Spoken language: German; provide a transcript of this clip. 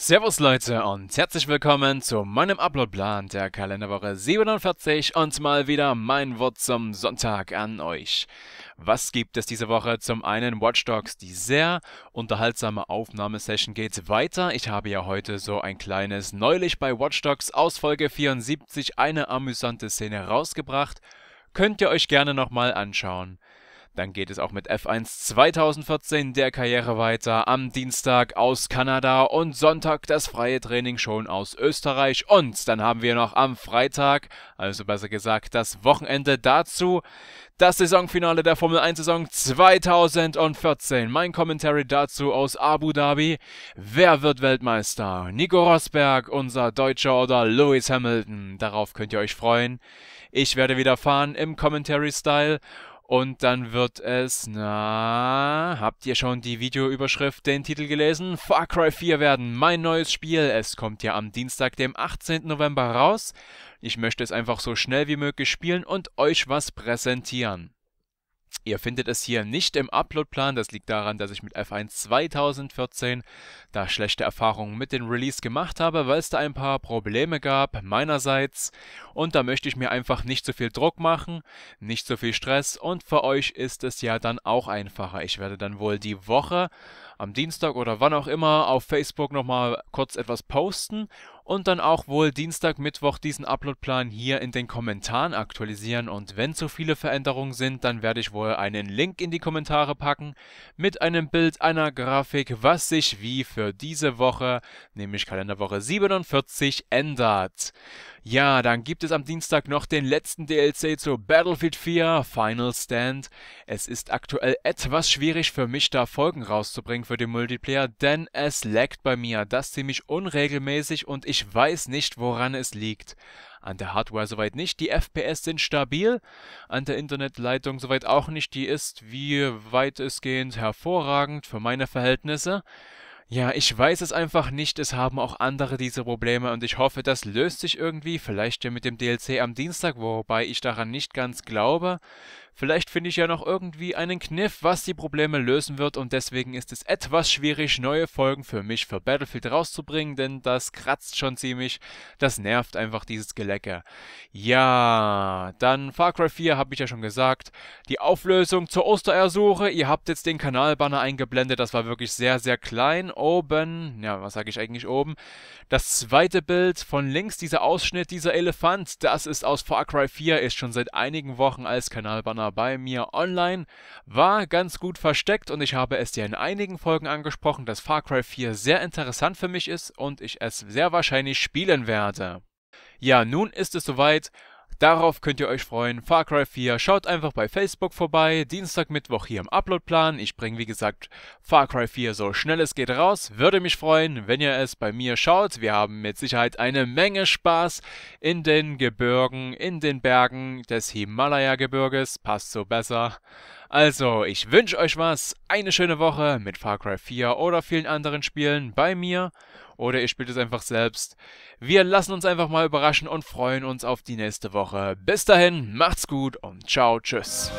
Servus Leute und herzlich willkommen zu meinem Uploadplan der Kalenderwoche 47 und mal wieder mein Wort zum Sonntag an euch. Was gibt es diese Woche? Zum einen Watch Dogs, die sehr unterhaltsame Aufnahmesession geht weiter. Ich habe ja heute so ein kleines neulich bei Watch Dogs aus Folge 74 eine amüsante Szene rausgebracht. Könnt ihr euch gerne nochmal anschauen. Dann geht es auch mit F1 2014 der Karriere weiter. Am Dienstag aus Kanada und Sonntag das freie Training schon aus Österreich. Und dann haben wir noch am Freitag, also besser gesagt das Wochenende dazu, das Saisonfinale der Formel 1 Saison 2014. Mein Commentary dazu aus Abu Dhabi. Wer wird Weltmeister? Nico Rosberg, unser Deutscher oder Lewis Hamilton? Darauf könnt ihr euch freuen. Ich werde wieder fahren im Commentary-Style und dann wird es, na, habt ihr schon die Videoüberschrift, den Titel gelesen? Far Cry 4 werden mein neues Spiel. Es kommt ja am Dienstag, dem 18. November raus. Ich möchte es einfach so schnell wie möglich spielen und euch was präsentieren. Ihr findet es hier nicht im Uploadplan. Das liegt daran, dass ich mit F1 2014 da schlechte Erfahrungen mit dem Release gemacht habe, weil es da ein paar Probleme gab meinerseits. Und da möchte ich mir einfach nicht so viel Druck machen, nicht so viel Stress. Und für euch ist es ja dann auch einfacher. Ich werde dann wohl die Woche am Dienstag oder wann auch immer auf Facebook nochmal kurz etwas posten und dann auch wohl Dienstag, Mittwoch diesen Uploadplan hier in den Kommentaren aktualisieren und wenn zu viele Veränderungen sind, dann werde ich wohl einen Link in die Kommentare packen mit einem Bild einer Grafik, was sich wie für diese Woche, nämlich Kalenderwoche 47, ändert. Ja, dann gibt es am Dienstag noch den letzten DLC zu Battlefield 4 Final Stand. Es ist aktuell etwas schwierig für mich, da Folgen rauszubringen für den Multiplayer, denn es laggt bei mir, das ziemlich unregelmäßig und ich weiß nicht, woran es liegt. An der Hardware soweit nicht, die FPS sind stabil, an der Internetleitung soweit auch nicht, die ist wie weitestgehend hervorragend für meine Verhältnisse. Ja, ich weiß es einfach nicht. Es haben auch andere diese Probleme und ich hoffe, das löst sich irgendwie. Vielleicht ja mit dem DLC am Dienstag, wobei ich daran nicht ganz glaube. Vielleicht finde ich ja noch irgendwie einen Kniff, was die Probleme lösen wird und deswegen ist es etwas schwierig, neue Folgen für mich für Battlefield rauszubringen, denn das kratzt schon ziemlich, das nervt einfach dieses Gelecke. Ja, dann Far Cry 4 habe ich ja schon gesagt, die Auflösung zur Osterersuche, ihr habt jetzt den Kanalbanner eingeblendet, das war wirklich sehr, sehr klein, oben, ja, was sage ich eigentlich oben, das zweite Bild von links, dieser Ausschnitt, dieser Elefant, das ist aus Far Cry 4, ist schon seit einigen Wochen als Kanalbanner bei mir online, war ganz gut versteckt und ich habe es dir in einigen Folgen angesprochen, dass Far Cry 4 sehr interessant für mich ist und ich es sehr wahrscheinlich spielen werde. Ja, nun ist es soweit Darauf könnt ihr euch freuen. Far Cry 4, schaut einfach bei Facebook vorbei. Dienstag, Mittwoch hier im Uploadplan. Ich bringe, wie gesagt, Far Cry 4 so schnell es geht raus. Würde mich freuen, wenn ihr es bei mir schaut. Wir haben mit Sicherheit eine Menge Spaß in den Gebirgen, in den Bergen des Himalaya-Gebirges. Passt so besser. Also, ich wünsche euch was. Eine schöne Woche mit Far Cry 4 oder vielen anderen Spielen bei mir oder ihr spielt es einfach selbst. Wir lassen uns einfach mal überraschen und freuen uns auf die nächste Woche. Bis dahin, macht's gut und ciao, tschüss.